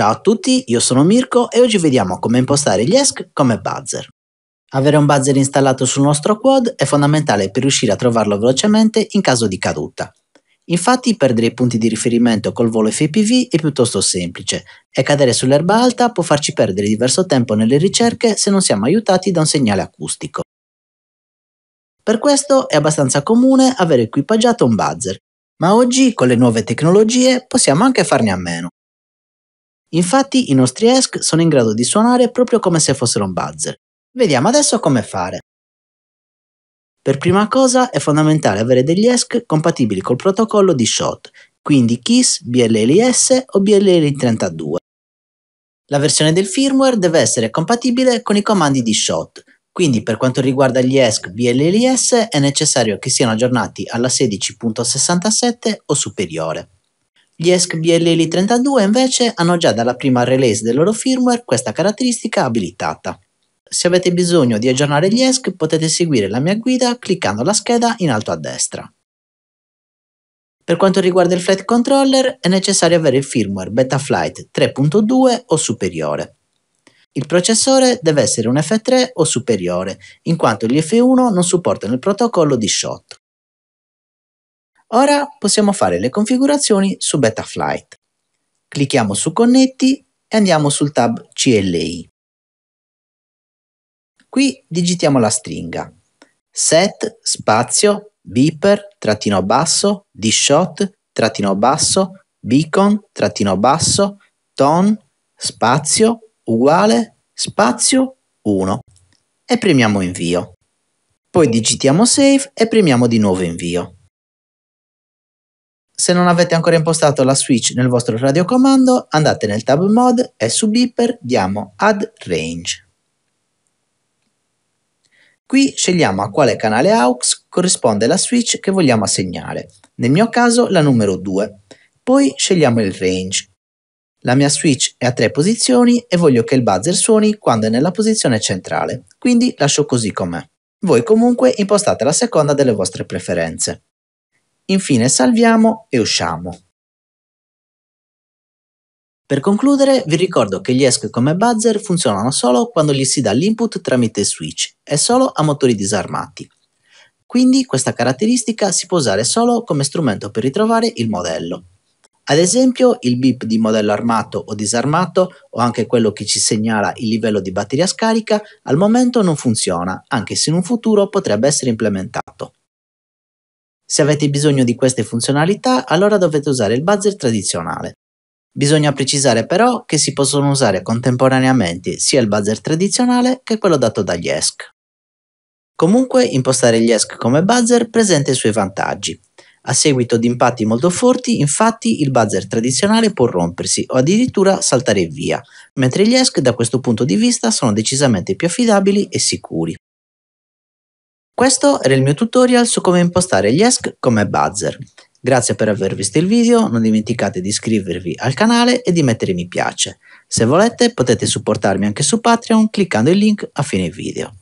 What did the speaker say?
Ciao a tutti, io sono Mirko e oggi vediamo come impostare gli ESC come buzzer. Avere un buzzer installato sul nostro quad è fondamentale per riuscire a trovarlo velocemente in caso di caduta. Infatti perdere i punti di riferimento col volo FPV è piuttosto semplice e cadere sull'erba alta può farci perdere diverso tempo nelle ricerche se non siamo aiutati da un segnale acustico. Per questo è abbastanza comune avere equipaggiato un buzzer, ma oggi con le nuove tecnologie possiamo anche farne a meno. Infatti i nostri ESC sono in grado di suonare proprio come se fossero un buzzer. Vediamo adesso come fare. Per prima cosa è fondamentale avere degli ESC compatibili col protocollo di SHOT, quindi KISS, BLLIS o BLL32. La versione del firmware deve essere compatibile con i comandi di SHOT, quindi per quanto riguarda gli ESC BLLIS è necessario che siano aggiornati alla 16.67 o superiore. Gli ESC BLL32 invece hanno già dalla prima release del loro firmware questa caratteristica abilitata. Se avete bisogno di aggiornare gli ESC potete seguire la mia guida cliccando la scheda in alto a destra. Per quanto riguarda il flight controller è necessario avere il firmware Betaflight 3.2 o superiore. Il processore deve essere un F3 o superiore, in quanto gli F1 non supportano il protocollo di shot. Ora possiamo fare le configurazioni su Betaflight. Clicchiamo su Connetti e andiamo sul tab CLI. Qui digitiamo la stringa set spazio beeper trattino basso dshot trattino basso beacon trattino basso tone spazio uguale spazio 1 e premiamo invio. Poi digitiamo save e premiamo di nuovo invio se non avete ancora impostato la switch nel vostro radiocomando, andate nel tab mod e su beeper diamo add range. Qui scegliamo a quale canale AUX corrisponde la switch che vogliamo assegnare, nel mio caso la numero 2. Poi scegliamo il range. La mia switch è a tre posizioni e voglio che il buzzer suoni quando è nella posizione centrale, quindi lascio così com'è. Voi comunque impostate la seconda delle vostre preferenze. Infine salviamo e usciamo. Per concludere, vi ricordo che gli ESC come buzzer funzionano solo quando gli si dà l'input tramite switch e solo a motori disarmati. Quindi questa caratteristica si può usare solo come strumento per ritrovare il modello. Ad esempio, il bip di modello armato o disarmato o anche quello che ci segnala il livello di batteria scarica al momento non funziona, anche se in un futuro potrebbe essere implementato. Se avete bisogno di queste funzionalità, allora dovete usare il buzzer tradizionale. Bisogna precisare però che si possono usare contemporaneamente sia il buzzer tradizionale che quello dato dagli ESC. Comunque, impostare gli ESC come buzzer presenta i suoi vantaggi. A seguito di impatti molto forti, infatti, il buzzer tradizionale può rompersi o addirittura saltare via, mentre gli ESC da questo punto di vista sono decisamente più affidabili e sicuri. Questo era il mio tutorial su come impostare gli ESC come buzzer. Grazie per aver visto il video, non dimenticate di iscrivervi al canale e di mettere mi piace. Se volete potete supportarmi anche su Patreon cliccando il link a fine video.